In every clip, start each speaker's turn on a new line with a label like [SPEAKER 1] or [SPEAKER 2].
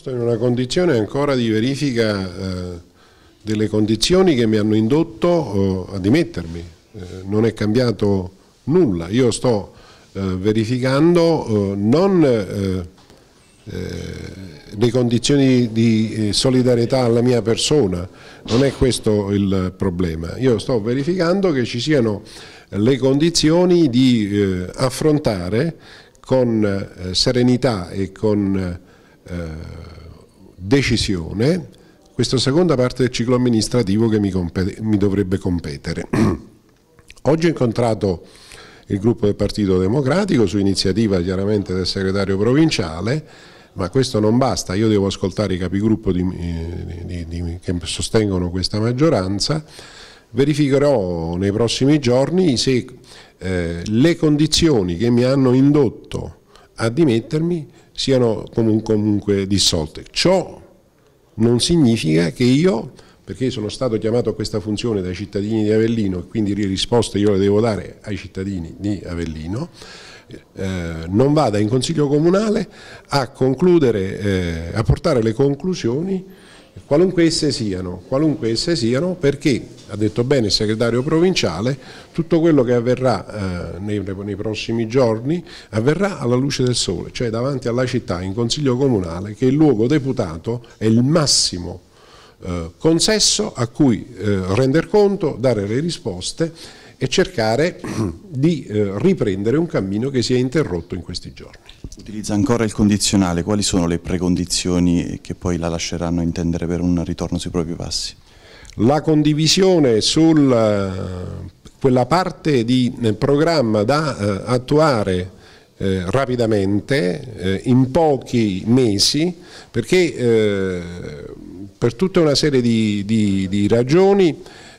[SPEAKER 1] Questo in una condizione ancora di verifica eh, delle condizioni che mi hanno indotto eh, a dimettermi, eh, non è cambiato nulla, io sto eh, verificando eh, non eh, le condizioni di solidarietà alla mia persona, non è questo il problema, io sto verificando che ci siano le condizioni di affrontare con serenità e con eh, decisione questa seconda parte del ciclo amministrativo che mi, mi dovrebbe competere. Oggi ho incontrato il gruppo del Partito Democratico su iniziativa chiaramente del segretario provinciale, ma questo non basta, io devo ascoltare i capigruppo di, eh, di, di, che sostengono questa maggioranza, verificherò nei prossimi giorni se eh, le condizioni che mi hanno indotto a dimettermi siano comunque, comunque dissolte. Ciò non significa che io, perché sono stato chiamato a questa funzione dai cittadini di Avellino e quindi le risposte io le devo dare ai cittadini di Avellino, eh, non vada in Consiglio Comunale a concludere, eh, a portare le conclusioni qualunque esse siano, qualunque esse siano perché, ha detto bene il segretario provinciale, tutto quello che avverrà eh, nei, nei, prossimi giorni avverrà alla luce del sole, cioè davanti alla città in Consiglio Comunale che il luogo deputato è il massimo eh, consesso a cui eh, render conto, dare le risposte e cercare di eh, riprendere un cammino che si è interrotto in questi giorni. Utilizza ancora il condizionale, quali sono le precondizioni che poi la lasceranno intendere per un ritorno sui propri passi? La condivisione su eh, quella parte di eh, programma da eh, attuare eh, rapidamente, eh, in pochi mesi, perché eh, per tutta una serie di, di, di ragioni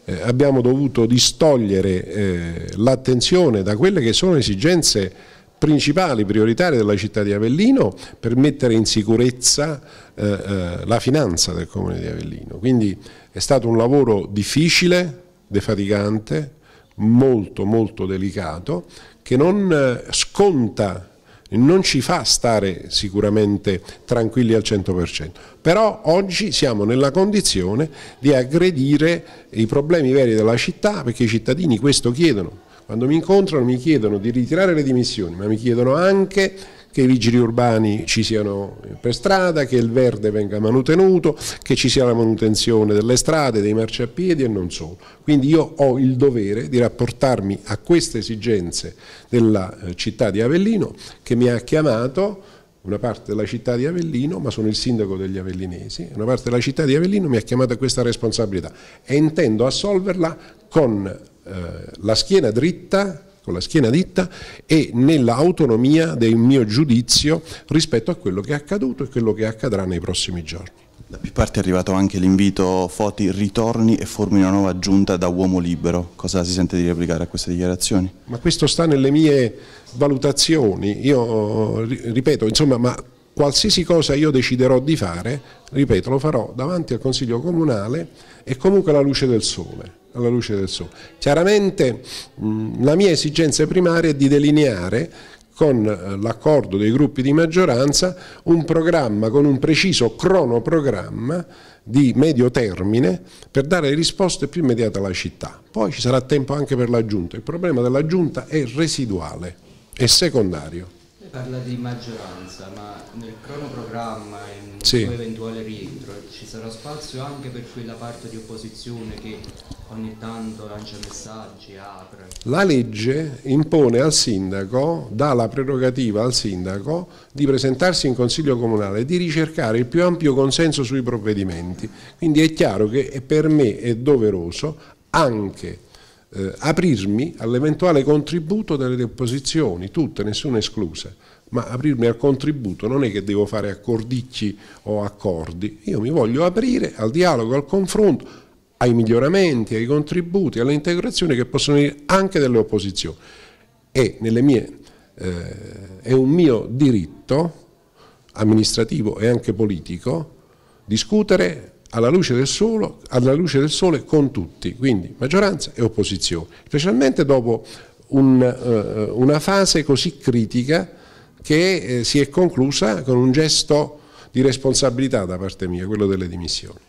[SPEAKER 1] eh, abbiamo dovuto distogliere eh, l'attenzione da quelle che sono esigenze principali, prioritarie della città di Avellino per mettere in sicurezza eh, eh la finanza del comune di Avellino. Quindi è stato un lavoro difficile, defaticante, molto molto delicato, che non eh, sconta non ci fa stare sicuramente tranquilli al 100%, però oggi siamo nella condizione di aggredire i problemi veri della città perché i cittadini questo chiedono, quando mi incontrano mi chiedono di ritirare le dimissioni, ma mi chiedono anche che i vigili urbani ci siano per strada, che il verde venga manutenuto, che ci sia la manutenzione delle strade, dei marciapiedi e non solo. Quindi io ho il dovere di rapportarmi a queste esigenze della eh, città di Avellino che mi ha chiamato una parte della città di Avellino, ma sono il sindaco degli avellinesi, una parte della città di Avellino mi ha chiamato a questa responsabilità e intendo assolverla con eh, la schiena dritta con la schiena ditta e nell'autonomia del mio giudizio rispetto a quello che è accaduto e quello che accadrà nei prossimi giorni. Da più parte è arrivato anche l'invito Foti ritorni e formi una nuova giunta da uomo libero. Cosa si sente di replicare a queste dichiarazioni? Ma questo sta nelle mie valutazioni. Io ripeto, insomma, ma qualsiasi cosa io deciderò di fare, ripeto, lo farò davanti al Consiglio Comunale e comunque alla luce del sole alla luce del sole. Chiaramente la mia esigenza primaria è di delineare con eh, l'accordo dei gruppi di maggioranza un programma con un preciso cronoprogramma di medio termine per dare risposte più immediate alla città. Poi ci sarà tempo anche per la giunta. Il problema della giunta è residuale, è secondario parla di maggioranza, ma nel cronoprogramma e nel sì. suo eventuale rientro ci sarà spazio anche per quella parte di opposizione che ogni tanto lancia messaggi, apre? La legge impone al sindaco, dà la prerogativa al sindaco di presentarsi in consiglio comunale e di ricercare il più ampio consenso sui provvedimenti. Quindi è chiaro che per me è doveroso anche eh, aprirmi all'eventuale contributo delle opposizioni, tutte, nessuna esclusa, ma aprirmi al contributo non è che devo fare accordicci o accordi, io mi voglio aprire al dialogo, al confronto, ai miglioramenti, ai contributi, alle integrazioni che possono venire anche delle opposizioni. E mie, eh, è un mio diritto amministrativo e anche politico discutere alla luce del, sole, luce del sole con tutti, quindi maggioranza e opposizione, specialmente dopo un, eh, una fase così critica che eh, si è conclusa con un gesto di responsabilità da parte mia, quello delle dimissioni.